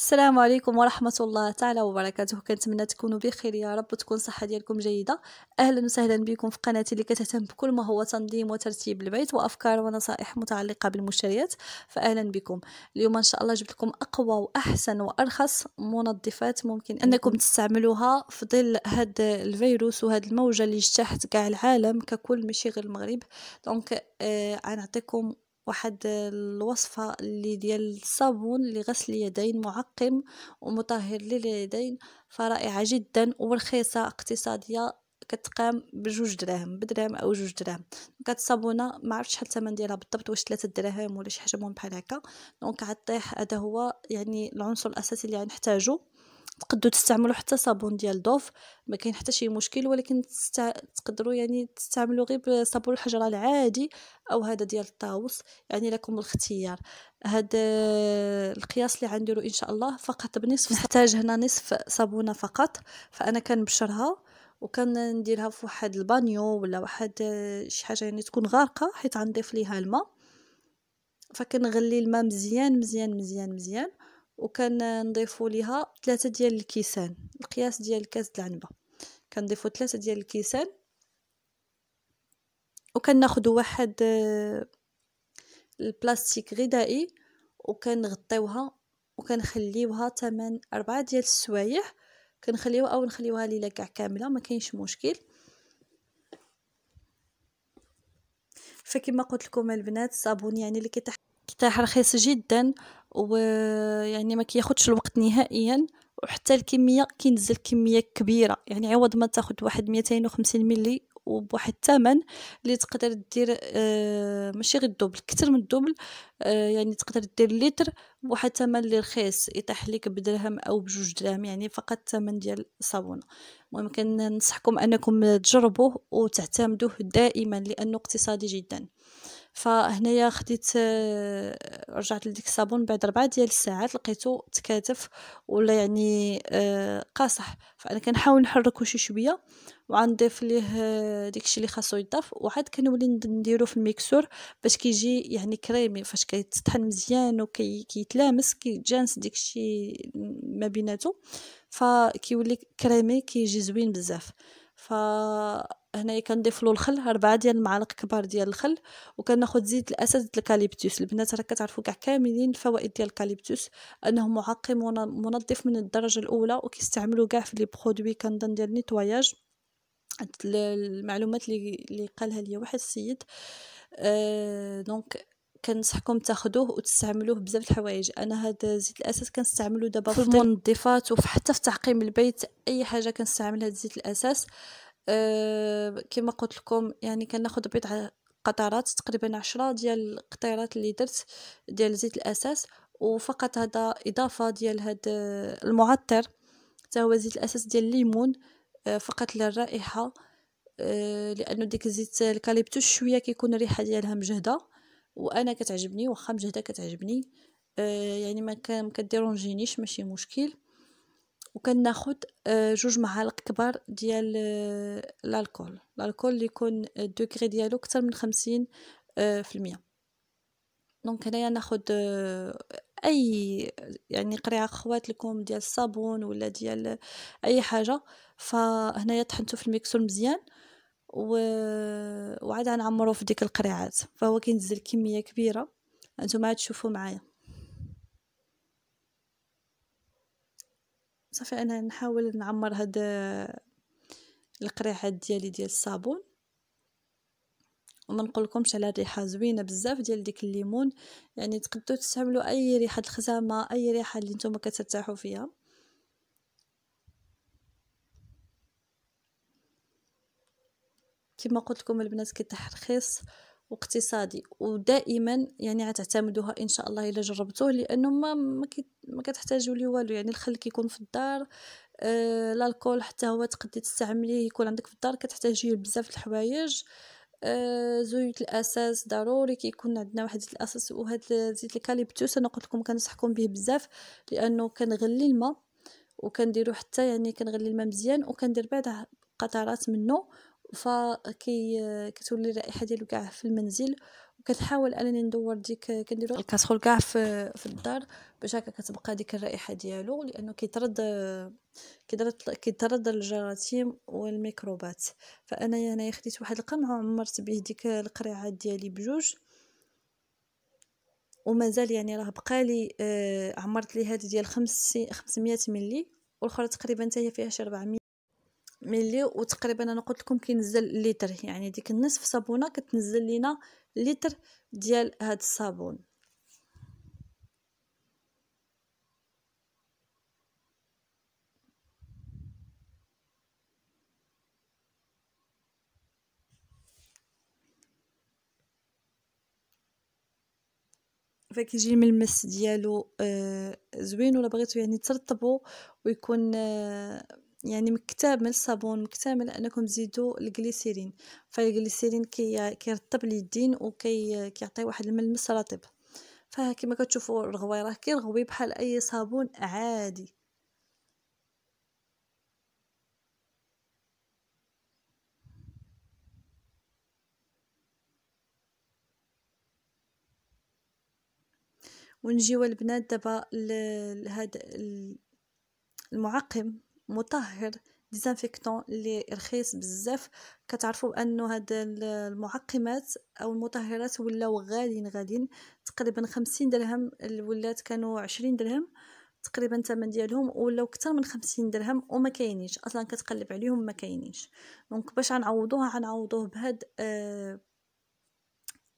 السلام عليكم ورحمة الله تعالى وبركاته كنتمنى تكونوا بخير يا رب وتكون الصحة ديالكم جيدة أهلا وسهلا بكم في قناتي اللي كتهتم بكل ما هو تنظيم وترتيب البيت وأفكار ونصائح متعلقة بالمشتريات فأهلا بكم اليوم إن شاء الله جبت لكم أقوى وأحسن وأرخص منظفات ممكن أنكم تستعملوها في ظل هاد الفيروس وهاد الموجة اللي اجتاحت كاع العالم ككل ماشي غير المغرب دونك آه غنعطيكم واحد الوصفة اللي ديال الصابون لغسل اليدين معقم ومطهر لليدين فرائعة جدا ورخيصة اقتصادية كتقام بجوج دراهم بدرهم او جوج دراهم دونك هاد الصابونه ما عرفتش شحال الثمن ديالها بالضبط واش 3 دراهم ولا شي حاجه مهم بحال هكا دونك عطيح هذا هو يعني العنصر الاساسي اللي غنحتاجو يعني تقدروا تستعملوا حتى صابون ديال دوف ما كاين حتى شي مشكل ولكن تستع... تقدروا يعني تستعملوا غير صابون الحجره العادي او هذا ديال الطاووس يعني لكم الاختيار هذا القياس اللي غنديرو ان شاء الله فقط بنصف نحتاج هنا نصف صابونه فقط فانا كنبشرها وكنديرها في واحد البانيو ولا واحد شي حاجه يعني تكون غارقه حيت غنضيف ليها الماء فكنغلي الماء مزيان مزيان مزيان مزيان نضيفوا ليها ثلاثة ديال الكيسان القياس ديال الكاس العنبه كنضيفوا ثلاثة ديال الكيسان وكناخذ واحد آه، البلاستيك غذائي وكنغطيوها وكنخليوها تمن أربعة ديال السوايع كنخليوها او نخليوها ليله كاع كامله ما كاينش مشكل فكما قلت لكم البنات الصابون يعني اللي كيطيح رخيص جدا ويعني ما كياخدش الوقت نهائيا وحتى الكميه كينزل كميه كبيره يعني عوض ما تاخد واحد 250 ملي وبواحد الثمن اللي تقدر دير آه ماشي غير الدوبل كثر من الدوبل آه يعني تقدر دير لتر بواحد الثمن اللي رخيص يطيح لك بدرهم او بجوج درهم يعني فقط الثمن ديال الصابونه المهم كننصحكم انكم تجربوه وتعتمدوه دائما لانه اقتصادي جدا آه فهنايا خديت آه، رجعت لديك الصابون بعد ربعة ديال الساعات لقيته تكاتف ولا يعني آه، قاصح فانا كنحاول نحركو شي شويه وغنضيف ليه آه، داكشي اللي خاصو يضاف وعاد كنولي نديرو في الميكسور باش كيجي يعني كريمي فاش كيتطحن مزيان وكيتلامس كي كيتجانس داكشي ما بيناتو فكيولي كريمي كيجي زوين بزاف ف هنايا كنضيفلو الخل أربعة ديال المعالق كبار ديال الخل وكناخد زيت الاسد الكاليبتوس البنات راه كتعرفو كاع كاملين الفوائد ديال الكاليبتوس انه معقم ومنظف من الدرجه الاولى وكيستعملوا كاع في لي برودوي كنظن ديال نيتواياج المعلومات اللي قالها ليا واحد السيد أه دونك كنصحكم تاخدوه وتستعملوه بزاف الحوايج انا هذا زيت الاساس كنستعملو دابا في المنظفات وحتى في تعقيم البيت اي حاجه كنستعمل هذا زيت الاساس آه، كما قلت لكم يعني كناخد بضع قطرات تقريبا عشرة ديال القطيرات اللي درت ديال زيت الاساس وفقط هذا اضافه ديال هاد آه، المعطر حتى هو زيت الاساس ديال الليمون آه، فقط للرائحه لانه ديك زيت الكاليبتوس شويه كيكون الريحه ديالها مجهده وانا كتعجبني واخا مجهده كتعجبني يعني ما كديرونجينيش ماشي مشكل وكان ناخد آه، جوج معالق كبار ديال آه، الالكول الالكول اللي يكون الدوغري آه، ديالو اكثر من خمسين في المية دونك هنايا ناخد اي يعني قريعه خوات لكم ديال الصابون ولا ديال اي حاجه فهنايا طحنتو في الميكسور مزيان و... وعاد غنعمرو في ديك القريعات فهو كينزل كميه كبيره انتم عاد تشوفوا معايا صافي انا نحاول نعمر هاد القريحات ديالي ديال الصابون وما نقولكمش على الريحه زوينه بزاف ديال ديك الليمون يعني تقدروا تستعملوا اي ريحه الخزامه اي ريحه اللي نتوما كترتاحوا فيها كما قلت لكم البنات كيتحرخص رخيص واقتصادي ودائما يعني غتعتمدوها ان شاء الله الا جربتوه لانه ما ما كتحتاجوا ليه والو يعني الخل كيكون في الدار آه الكول حتى هو تقدري تستعمليه يكون عندك في الدار كتحتاجيه بزاف الحوايج آه زيت الاساس ضروري كيكون عندنا واحد الاساس وهذا زيت الكاليبتوس انا قلت لكم كنصحكم به بزاف لانه كنغلي الماء وكنديرو حتى يعني كنغلي الماء مزيان وكندير بعده قطرات منه فكي كتولي الرائحه ديالو كاع في المنزل وكتحاول انني ندور ديك كنديرو الكاسرول كاع في, في الدار باش هكا كتبقى ديك الرائحه ديالو لانه كيطرد كيطرد كيطرد الجراثيم والميكروبات فانا هنا خديت واحد القمع وعمرت به ديك القريعات ديالي بجوج ومازال يعني راه بقى لي آه، عمرت لي هذه ديال 500 ملي والاخرى تقريبا حتى هي فيها شي 400 ملي وتقريبا انا قلت لكم كينزل لتر يعني ديك النصف صابونه كتنزل لينا لتر ديال هاد الصابون فكيجي الملمس ديالو آه زوين ولا بغيتو يعني ترطبو ويكون آه يعني مكتمل الصابون مكتمل انكم تزيدوا الجليسيرين فالجليسيرين كي كيرطب اليدين وكي كيعطي واحد الملمس رطب فكما كتشوفوا الرغوي راه كيرغوي بحال اي صابون عادي ونجيو البنات دابا لهذا المعقم مطهر ديزانفيكتون اللي رخيص بزاف كتعرفوا بانه هاد المعقمات او المطهرات ولاو غاليين غاليين تقريبا خمسين درهم ولات كانوا عشرين درهم تقريبا الثمن ديالهم ولاو اكثر من خمسين درهم وما كاينينش اصلا كتقلب عليهم ما كاينينش دونك باش غنعوضوها غنعوضوه بهاد آه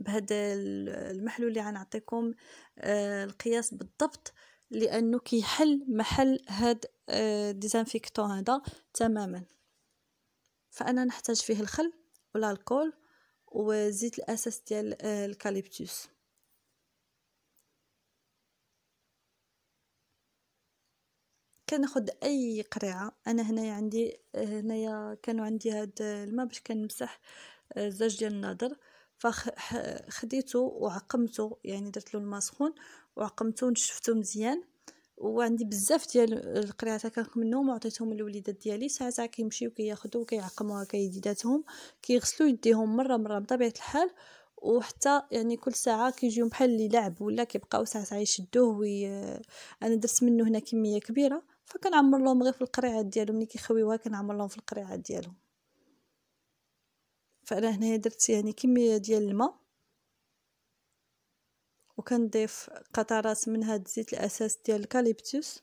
بهذا المحلول اللي غنعطيكم آه القياس بالضبط لانه كيحل محل هاد آه، ديزانفيكتون هذا تماما فانا نحتاج فيه الخل والالكول وزيت الاساس ديال آه، الكاليبتوس كناخد اي قريعه انا هنايا عندي آه، هنايا كانوا عندي هاد الماء باش كنمسح الزاج ديال الناظر فخديته وعقمته يعني درت له الماء سخون وعقمته ونشفته مزيان وعندي بزاف ديال القريعات هكاك وعطيتهم للوليدات ديالي ساعه ساعه كيمشيو كياخذوا وكيعقموا كيديداتهم كيغسلوا يديهم مره مره بطبيعه الحال وحتى يعني كل ساعه كيجيو بحال اللي لعب ولا كيبقاو ساعه ساعه يشدوه وي... انا درت منه هنا كميه كبيره فكنعمر لهم غير في القريعات ديالهم ملي كيخويوها كنعمر لهم في القريعات ديالهم فانا هنايا درت يعني كميه ديال الماء وكنضيف قطرات من هاد الزيت الاساس ديال الكاليبتوس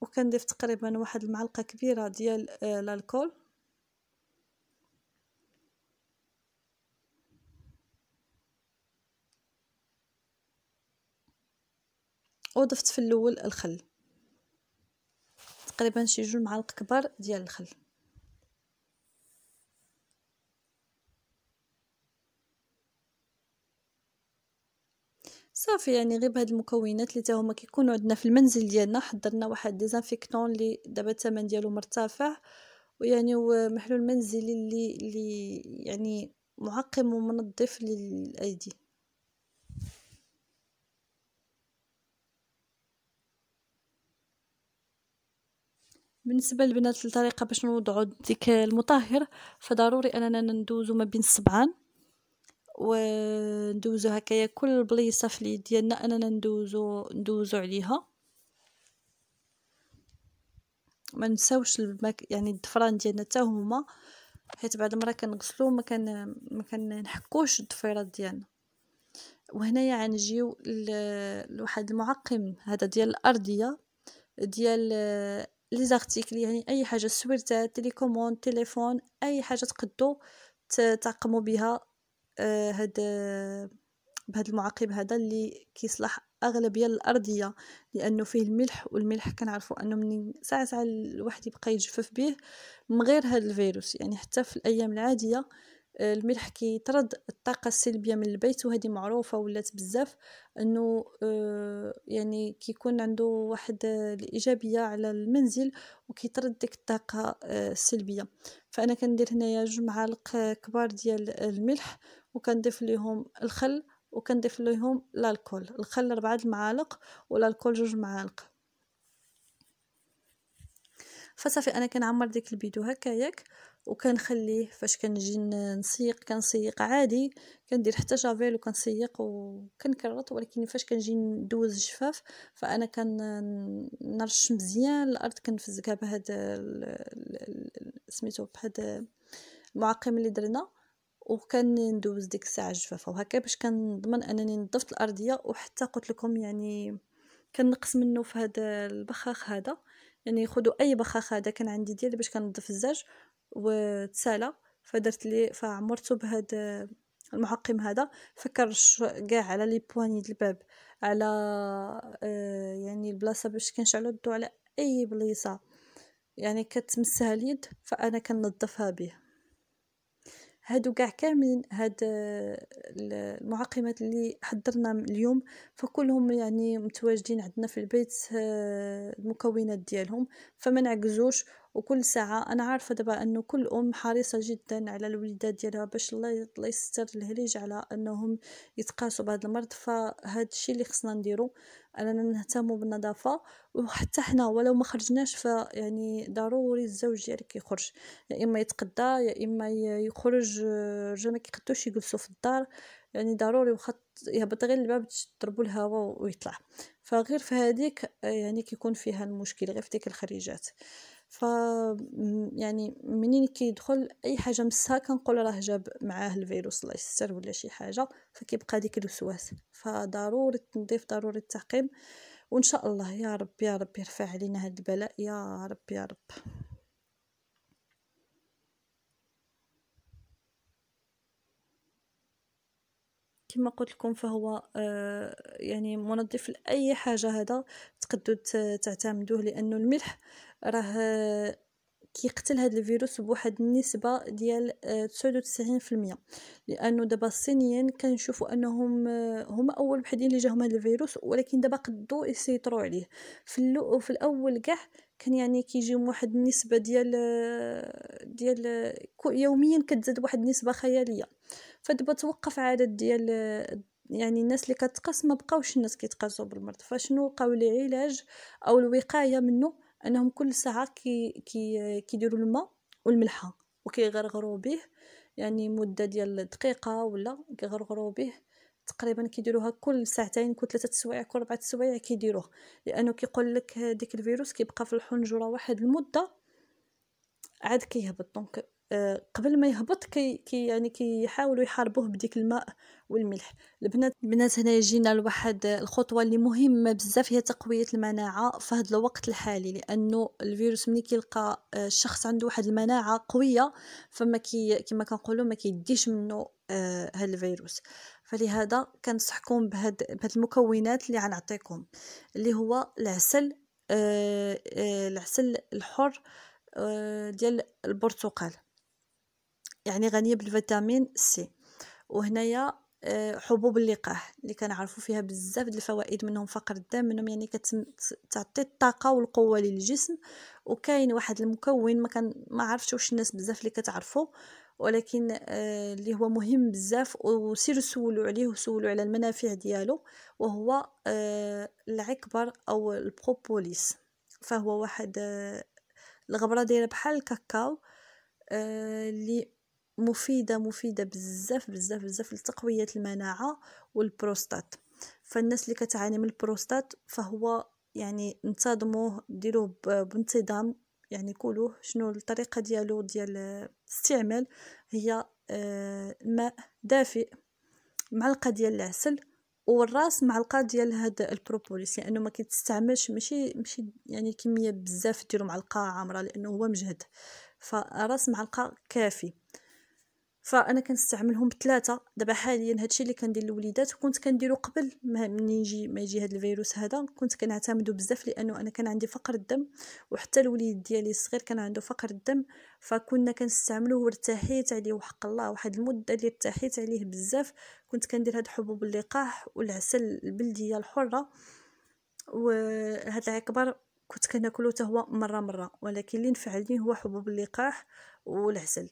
وكنضيف تقريبا واحد المعلقه كبيره ديال آه، الكحول وضفت في الاول الخل تقريبا شي جوج معالق كبار ديال الخل صافي يعني غير بهاد المكونات اللي تا هما كيكونوا عندنا في المنزل ديالنا حضرنا واحد ديزانفيكتون اللي دابا الثمن ديالو مرتفع ويعني هو محلول منزلي اللي اللي يعني معقم ومنظف للايدي بالنسبه للبنات الطريقه باش نوضعوا ديك المطهر فضروري اننا ندوزو ما بين الصبعان وندوزو هكايا كل بليصه في اليد ديالنا اننا ندوزو ندوزو عليها ما نساوش المك... يعني الضفران ديالنا حتى هما حيت بعد المره كنغسلو ما كان ما كنحكوش الضفيرات ديالنا وهنايا يعني غنجيو لواحد المعقم هذا ديال الارضيه ديال آه، لي زارتيكل يعني اي حاجه سويرتات تيليكوموند تليفون اي حاجه تقدو تعقموا بها آه، هاد آه، بهاد المعقب هذا اللي كيصلح اغلبيه الارضيه لانه فيه الملح والملح كنعرفوا انه من ساعه ساعه الواحد يبقى يجفف به من غير هذا الفيروس يعني حتى في الايام العاديه آه، الملح كيطرد الطاقه السلبيه من البيت وهذه معروفه ولات بزاف انه يعني كيكون عنده واحد الايجابيه على المنزل وكيطرد ديك الطاقه السلبيه فانا كندير هنايا جوج معالق كبار ديال الملح وكنضيف ليهم الخل وكنضيف ليهم الكحول الخل 4 المعالق والكحول جوج معالق فصافي انا كنعمر ديك البيدو هكاياك وكنخليه فاش كنجي نسيق كنسيق عادي كندير حتى جافيل وكنسيق وكنكرط ولكن فاش كنجي ندوز الجفاف فانا كنرش مزيان الارض كنفزكها بهذا سميتو بهذا المعقم اللي درنا وكان ندوز ديك الساعه جفافه وهكا باش كنضمن انني نظفت الارضيه وحتى قلت لكم يعني كنقص منه في هذا البخاخ هذا يعني خدوا اي بخاخ هذا كان عندي ديال باش كنظف الزاج وتسالى فدرت لي فعمرته بهذا المعقم هذا فكرش كاع على لي بواني الباب على آه يعني البلاصه باش كنشعلو الضو على اي بليصه يعني كتمسها اليد فانا كنظفها به هادو كاع كاملين هاد المعقمات اللي حضرنا اليوم فكلهم يعني متواجدين عندنا في البيت آه، المكونات ديالهم فما نعجزوش وكل ساعة أنا عارفة دابا أنه كل أم حريصة جدا على الوليدات ديالها باش الله الله يستر الهريج على أنهم يتقاسوا بهذا المرض فهاد الشيء اللي خصنا نديرو أننا نهتم بالنظافة وحتى حنا ولو ما خرجناش فيعني ضروري الزوج ديالك يخرج يا إما يتقدى يا إما يخرج الرجال ما كيقدوش يجلسوا في الدار يعني ضروري وخا يهبط غير الباب تضربوا الهواء ويطلع فغير في هذيك يعني كيكون فيها المشكل غير في ديك الخريجات ف يعني منين كيدخل اي حاجه مسها كنقول راه جاب معاه الفيروس الله يستر ولا شي حاجه فكيبقى ديك الوسواس فضروري التنظيف ضروري التعقيم وان شاء الله يا رب يا رب يرفع علينا هاد البلاء يا رب يا رب كما قلت لكم فهو آه، يعني منظف لاي حاجه هذا تقدروا تعتمدوه لانه الملح راه كيقتل هذا الفيروس بواحد النسبه ديال 99% آه، لانه دابا الصينيين كنشوفوا انهم آه، هما اول وحدين اللي جاهم هذا الفيروس ولكن دابا قدو يسيطروا عليه في في الاول كاع كان يعني كيجيهم واحد النسبه ديال آه، ديال يوميا كتزاد واحد النسبه خياليه فدابا توقف عدد ديال يعني الناس اللي كتقاس ما بقاوش الناس كيتقاسوا بالمرض فشنو لقاو العلاج او الوقايه منه انهم كل ساعه كي كي كيديروا الماء والملحه وكيغرغروا به يعني مده ديال دقيقه ولا كيغرغروا به تقريبا كيديروها كل ساعتين كل ثلاثه سوايع كل اربعه سوايع كيديروه لانه كيقول لك ديك الفيروس كيبقى في الحنجره واحد المده عاد كيهبط دونك قبل ما يهبط كي, كي يعني كيحاولوا يحاربوه بديك الماء والملح البنات البنات هنا يجينا لواحد الخطوه اللي مهمه بزاف هي تقويه المناعه في هذا الوقت الحالي لانه الفيروس ملي كيلقى آه، الشخص عنده واحد المناعه قويه فما كي كما كنقولوا ما كيديش منه هذا آه، الفيروس فلهذا كنصحكم بهاد بهاد المكونات اللي غنعطيكم اللي هو العسل آه، العسل الحر ديال البرتقال يعني غنيه بالفيتامين سي وهنايا آه، حبوب اللقاح اللي كنعرفوا فيها بزاف د الفوائد منهم فقر الدم منهم يعني كتعطي الطاقه والقوه للجسم وكاين واحد المكون ما كان ما عرفتش واش الناس بزاف اللي كتعرفوا ولكن آه، اللي هو مهم بزاف وسيروا سولوا عليه وسولوا على المنافع ديالو وهو آه، العكبر او البروبوليس فهو واحد الغبره دايره بحال الكاكاو اللي مفيده مفيده بزاف بزاف بزاف لتقويه المناعه والبروستات فالناس اللي كتعاني من البروستات فهو يعني انتظموه ديروه بانتظام يعني كلوه شنو الطريقه ديالو ديال الاستعمال هي آه، ماء دافئ معلقه ديال العسل والراس معلقه ديال هاد البروبوليس لانه ما كتستعملش ماشي ماشي يعني كميه بزاف ديرو معلقه عامره لانه هو مجهد فراس معلقه كافي فانا كنستعملهم ثلاثه دابا حاليا هادشي اللي كندير للوليدات وكنت كنديرو قبل من يجي ما يجي هاد الفيروس هذا كنت كنعتمدو بزاف لانه انا كان عندي فقر الدم وحتى الوليد ديالي الصغير كان عنده فقر الدم فكنا كنستعملوه وارتحيت عليه وحق الله واحد المده اللي ارتحيت عليه بزاف كنت كندير هاد حبوب اللقاح والعسل البلديه الحره وهاد العكبر كنت كناكلو حتى هو مره مره ولكن اللي نفعلني هو حبوب اللقاح والعسل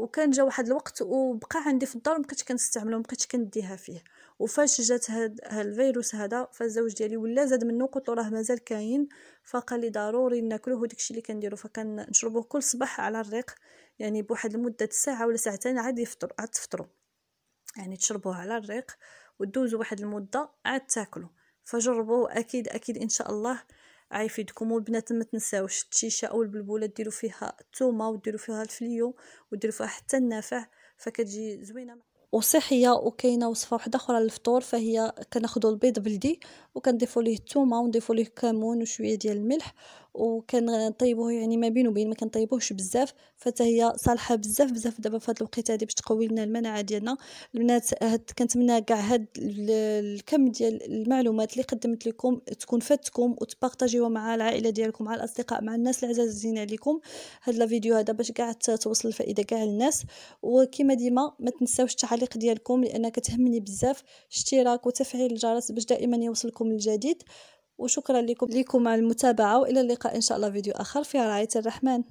وكان جا واحد الوقت وبقى عندي في الدار مابقيتش كنستعملو مابقيتش كنديها فيه وفاش جات هاد الفيروس هذا فالزوج ديالي ولا زاد منه قلت له راه مازال كاين فقال لي ضروري ناكلوه وداكشي اللي كنديرو فكنشربوه كل صباح على الريق يعني بواحد المده ساعه ولا ساعتين عاد يفطر عاد تفطروا يعني تشربوه على الريق ودوزوا واحد المده عاد تاكلوا فجربوه اكيد اكيد ان شاء الله عيفيدكم والبنات ما تنساوش التيشه او البلبوله ديروا فيها الثومه وديروا فيها الفليو وديروا فيها حتى النافع فكتجي زوينه وصحيه وكاينه وصفه واحده اخرى للفطور فهي كناخذوا البيض بلدي وكنضيفوا ليه الثومه ونضيفوا ليه كمون وشويه ديال الملح وكنطيبوه يعني ما بين وبين ما طيبوهش بزاف فتا هي صالحه بزاف بزاف دابا في هاد الوقيته هادي باش تقوي لنا المناعه ديالنا البنات هاد كنتمنى كاع هاد الكم ديال المعلومات اللي قدمت لكم تكون فاتكم وتبارطاجيوها مع العائله ديالكم مع الاصدقاء مع الناس العزازين عليكم هاد لا فيديو هذا باش كاع توصل الفائده كاع للناس وكما ديما ما تنساوش التعليق ديالكم لان كتهمني بزاف اشتراك وتفعيل الجرس باش دائما يوصلكم الجديد وشكرا لكم لكم المتابعة وإلى اللقاء إن شاء الله فيديو آخر في رعاية الرحمن